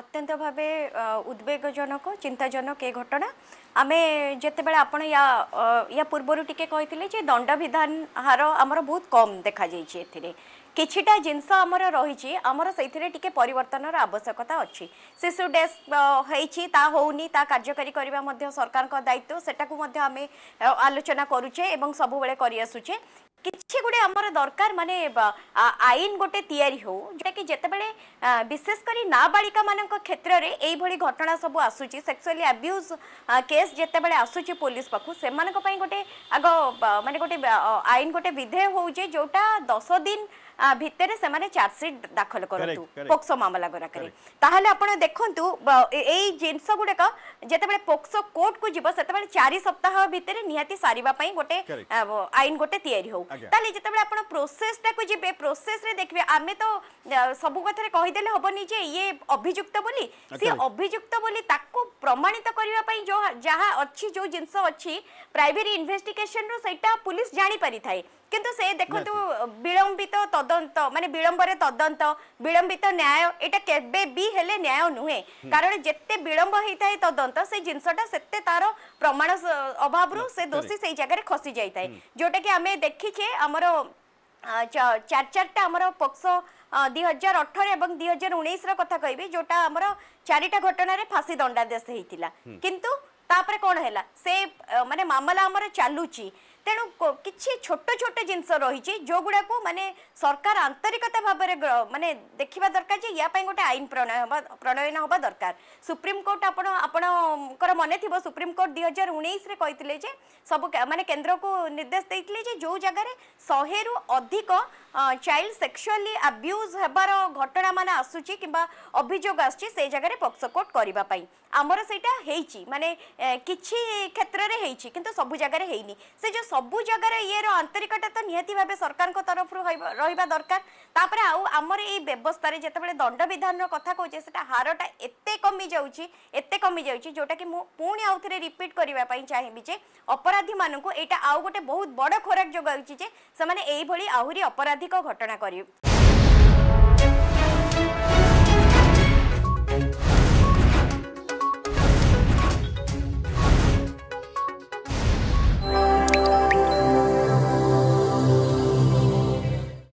অত্যন্ত ভাবে উদ্বেগজনক চিন্তাজনক এ ঘটনা আমি যেতবে আপনার ইয়া ইয়া পূর্বর টিকি কে যে দণ্ডবিধান হার আমার বহুত কম দেখা যাই এতে কিছুটা জিনিস আমার রয়েছে আমার সেইথিরে টিকে পরিবর্তনর আবশ্যকতা অছি শিশু ডেস্ক হয়েছি তা হোনি তা কার্যকারী করা সরকার দায়িত্ব সেটাকে আমি আলোচনা করুছে এবং সবুলে করে আসুছে କିଛି ଗୋଟେ ଆମର ଦରକାର ମାନେ ଆଇନ ଗୋଟେ ତିଆରି ହଉ ଯେଉଁଟାକି ଯେତେବେଳେ ବିଶେଷ କରି ନାବାଳିକାମାନଙ୍କ କ୍ଷେତ୍ରରେ ଏଇଭଳି ଘଟଣା ସବୁ ଆସୁଛି ସେକ୍ସୁଆଲି ଆବ୍ୟୁଜ୍ କେସ୍ ଯେତେବେଳେ ଆସୁଛି ପୋଲିସ ପାଖକୁ ସେମାନଙ୍କ ପାଇଁ ଗୋଟେ ଆଗ ମାନେ ଗୋଟେ ଆଇନ ଗୋଟେ ବିଧେୟ ହଉ ଯେ ଯେଉଁଟା ଦଶ ଦିନ ଭିତରେ ସେମାନେ ଚାର୍ଜସିଟ୍ ଦାଖଲ କରନ୍ତୁ ପୋକ୍ସୋ ମାମଲା ଗୁଡ଼ାକରେ ତାହେଲେ ଆପଣ ଦେଖନ୍ତୁ ଏଇ ଜିନିଷ ଗୁଡ଼ାକ ଯେତେବେଳେ ପୋକ୍ସୋ କୋର୍ଟକୁ ଯିବ ସେତେବେଳେ ଚାରି ସପ୍ତାହ ଭିତରେ ନିହାତି ସାରିବା ପାଇଁ ଗୋଟେ ଆଇନ ଗୋଟେ ତିଆରି ହଉ তাহলে যেতবে আপনার প্রোসেসটা যাবে প্রোসেসে দেখবে আমি তো সবু কথার কহিদেলে হবনি যে ইয়ে অভিযুক্ত বলি সে অভিযুক্ত বলি তাকে প্রমাণিত করা যা অছি যে জিনিস অছি প্রাইভেট ইনভেস্টিগেসন সেটা পুলিশ জাঁপারি থাকে কিন্তু সে দেখন্তু বিলম্বিত তদন্ত মানে বিলম্বরে তদন্ত বিলম্বিত ন্যায় এটা কেবে বি হেলে ন্যায় নুহে কারণ যেতে বিলম্ব হইতাই তদন্ত সে জিনিসটা সেতে তার প্রমাণ অভাবরু সে দোষী সেই জায়গায় খসি যাইতাই যোটা কি আমি দেখিছে আমার চার চারটা আমার পোক্সো ଦୁଇ ହଜାର ଅଠର ଏବଂ ଦୁଇ ହଜାର ଉଣେଇଶର কথা କହିବି ଯୋଉଟା আমার চারিটা ଘଟଣାରେ ফাঁসি দণ্ডাদেশ ହେଇଥିଲା কিন্তু তাপরে କ'ଣ হেলা সে মানে মামলা আমার চালুচি तेणु किसी छोट छोट जिनस रही जो गुड़ाक मानने सरकार आंतरिकता भाव मानने देखा दरकार गोटे आईन प्रणय प्रणयन हवा दरकार सुप्रीमकोर्ट आपर मन थी सुप्रीमकोर्ट दुई हजार उन्नीस कही सब मानने केन्द्र को निर्देश देते जो जगह शहे रु अधिक चाइल्ड सेक्सुअली आब्यूज हबार घटना मान आसूँ कि अभोग आसगे पक्सकोर्ट करने आमर से मानने किसी क्षेत्र में हो सब जगह से जो সবু জায়গার ইয়ের আন্তরিকটা তো নিহতি ভাবে সরকার তরফ রহবা দরকার তাপরে আমার এই ব্যবস্থায় যেতবে দণ্ডবিধান কথা কৌছে সেটা হারটা এতে কমি যাচ্ছি এতে কমি যাচ্ছি যেটা কি পুঁ আউথরে রিপিট করা চাহিবি যে অপরাধী মানুষ এইটা আউ গোটে বহুত বড় খোরাক যোগাউছি যে সে এইভাবে আহরি অপরাধিক ঘটনা করবে